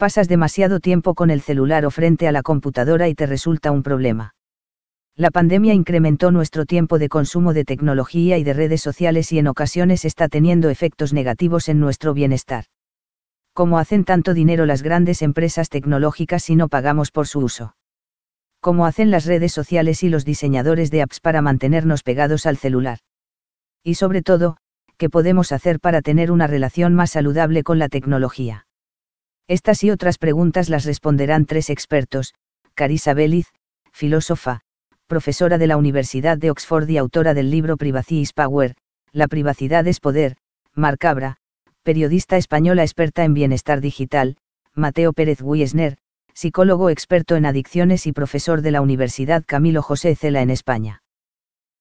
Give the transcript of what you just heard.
pasas demasiado tiempo con el celular o frente a la computadora y te resulta un problema. La pandemia incrementó nuestro tiempo de consumo de tecnología y de redes sociales y en ocasiones está teniendo efectos negativos en nuestro bienestar. ¿Cómo hacen tanto dinero las grandes empresas tecnológicas si no pagamos por su uso? ¿Cómo hacen las redes sociales y los diseñadores de apps para mantenernos pegados al celular? Y sobre todo, ¿qué podemos hacer para tener una relación más saludable con la tecnología? Estas y otras preguntas las responderán tres expertos, Carisa Beliz, filósofa, profesora de la Universidad de Oxford y autora del libro Privacy is Power, La privacidad es poder, Marcabra, periodista española experta en bienestar digital, Mateo Pérez Wiesner, psicólogo experto en adicciones y profesor de la Universidad Camilo José Cela en España.